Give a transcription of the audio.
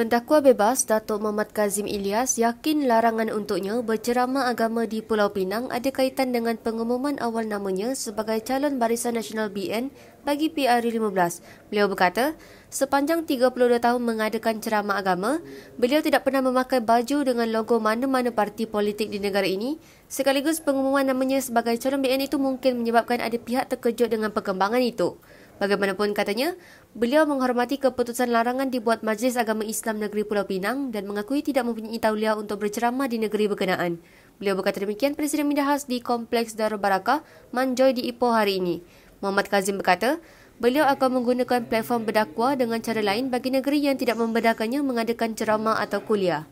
pendakwa bebas Datuk Muhammad Kazim Ilyas yakin larangan untuknya berceramah agama di Pulau Pinang ada kaitan dengan pengumuman awal namanya sebagai calon Barisan Nasional BN bagi PR15. Beliau berkata, sepanjang 32 tahun mengadakan ceramah agama, beliau tidak pernah memakai baju dengan logo mana-mana parti politik di negara ini. Sekaligus pengumuman namanya sebagai calon BN itu mungkin menyebabkan ada pihak terkejut dengan perkembangan itu. Bagaimanapun katanya, beliau menghormati keputusan larangan dibuat Majlis Agama Islam Negeri Pulau Pinang dan mengakui tidak mempunyai tauliah untuk berceramah di negeri berkenaan. Beliau berkata demikian Presiden Mindahas di Kompleks Darul Baraka Manjoy di Ipoh hari ini. Muhammad Kazim berkata, beliau akan menggunakan platform berdakwa dengan cara lain bagi negeri yang tidak membedakannya mengadakan ceramah atau kuliah.